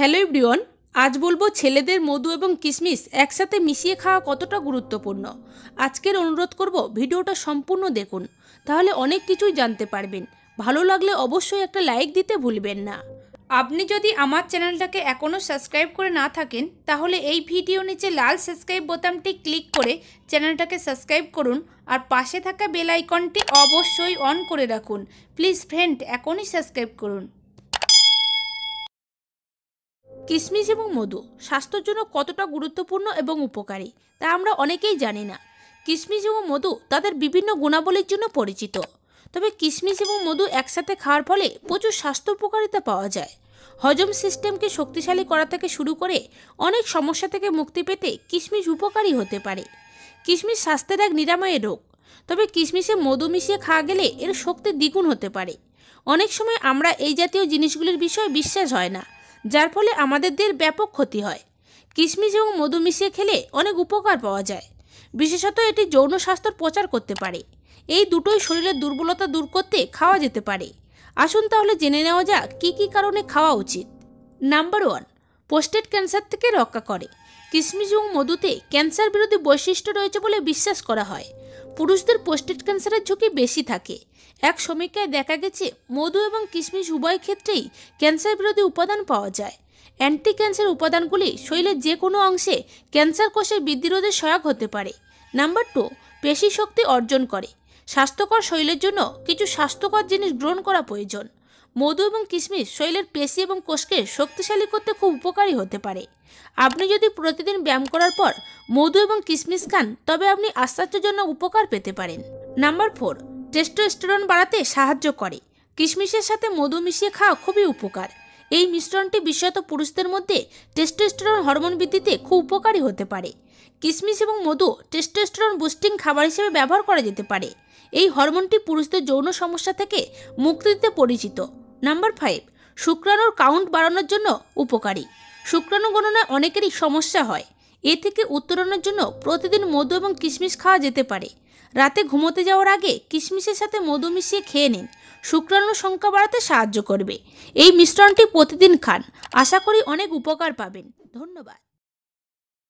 hello everyone আজ বলবো ছেলেদের মধু এবং কিশমিশ একসাথে মিশিয়ে খাওয়া কতটা গুরুত্বপূর্ণ আজকের অনুরোধ করব ভিডিওটা সম্পূর্ণ দেখুন তাহলে অনেক কিছুই জানতে পারবেন ভালো লাগলে অবশ্যই একটা লাইক দিতে ভুলবেন না আপনি যদি আমার চ্যানেলটাকে এখনও সাবস্ক্রাইব করে না থাকেন তাহলে এই ভিডিও নিচে লাল সাবস্ক্রাইব বোতামটি ক্লিক করে চ্যানেলটাকে সাবস্ক্রাইব করুন আর পাশে থাকা বেল আইকনটি অবশ্যই অন করে রাখুন প্লিজ ফ্রেন্ড এখনই সাবস্ক্রাইব করুন কিশমিশ এবং মধু স্বাস্থ্যের জন্য কতটা গুরুত্বপূর্ণ এবং উপকারী তা আমরা অনেকেই জানি না কিশমিশ এবং মধু তাদের বিভিন্ন গুণাবলীর জন্য পরিচিত তবে কিশমিশ এবং মধু একসাথে খাওয়ার ফলে প্রচুর স্বাস্থ্য উপকারিতা পাওয়া যায় হজম সিস্টেমকে শক্তিশালী করা থেকে শুরু করে অনেক সমস্যা থেকে মুক্তি পেতে কিশমিশ উপকারী হতে পারে কিশমিশ স্বাস্থ্যের এক নিরাময় রোগ তবে কিশমিশে মধু মিশিয়ে খাওয়া গেলে এর শক্তি দ্বিগুণ হতে পারে অনেক সময় আমরা এই জাতীয় জিনিসগুলির বিষয়ে বিশ্বাস হয় না যার ফলে আমাদেরদের ব্যাপক ক্ষতি হয় কিশমিশ এবং মধু মিশিয়ে খেলে অনেক উপকার পাওয়া যায় বিশেষত এটি যৌন স্বাস্থ্যর প্রচার করতে পারে এই দুটোই শরীরের দুর্বলতা দূর করতে খাওয়া যেতে পারে আসুন তাহলে জেনে নেওয়া যাক কী কী কারণে খাওয়া উচিত নাম্বার ওয়ান পোস্টেড ক্যান্সার থেকে রক্ষা করে কিশমিশ এবং মধুতে ক্যান্সার বিরোধী বৈশিষ্ট্য রয়েছে বলে বিশ্বাস করা হয় পুরুষদের পোস্টেড ক্যান্সারের ঝুঁকি বেশি থাকে এক সমীক্ষায় দেখা গেছে মধু এবং কিশমিশ উভয় ক্ষেত্রেই ক্যান্সার বিরোধী উপাদান পাওয়া যায় অ্যান্টি ক্যান্সার উপাদানগুলি শরীরের যে কোনো অংশে ক্যান্সার কোষের বৃদ্ধি রোধে সহায়ক হতে পারে নাম্বার টু পেশি শক্তি অর্জন করে স্বাস্থ্যকর শরীরের জন্য কিছু স্বাস্থ্যকর জিনিস গ্রহণ করা প্রয়োজন মধু এবং কিশমিশ শরীরের পেশি এবং কোষকে শক্তিশালী করতে খুব উপকারী হতে পারে আপনি যদি প্রতিদিন ব্যায়াম করার পর মধু এবং কিশমিশ খান তবে আপনি আশ্চর্যজনক উপকার পেতে পারেন নাম্বার ফোর টেস্টোস্টেরন বাড়াতে সাহায্য করে কিশমিশের সাথে মধু মিশিয়ে খাওয়া খুবই উপকার এই মিশ্রণটি বিশেষত পুরুষদের মধ্যে টেস্টোস্টেরন হরমোন বৃদ্ধিতে খুব উপকারী হতে পারে কিশমিশ এবং মধু টেস্টোস্টেরন বুস্টিং খাবার হিসেবে ব্যবহার করা যেতে পারে এই হরমোনটি পুরুষদের যৌন সমস্যা থেকে মুক্তি দিতে পরিচিত নাম্বার ফাইভ শুক্রাণুর কাউন্ট বাড়ানোর জন্য উপকারী শুক্রাণু গণনায় অনেকেরই সমস্যা হয় এ থেকে উত্তরণের জন্য প্রতিদিন মধু এবং কিশমিশ খাওয়া যেতে পারে রাতে ঘুমোতে যাওয়ার আগে কিশমিশের সাথে মধু মিশিয়ে খেয়ে নিন শুক্রাণু সংখ্যা বাড়াতে সাহায্য করবে এই মিশ্রণটি প্রতিদিন খান আশা করি অনেক উপকার পাবেন ধন্যবাদ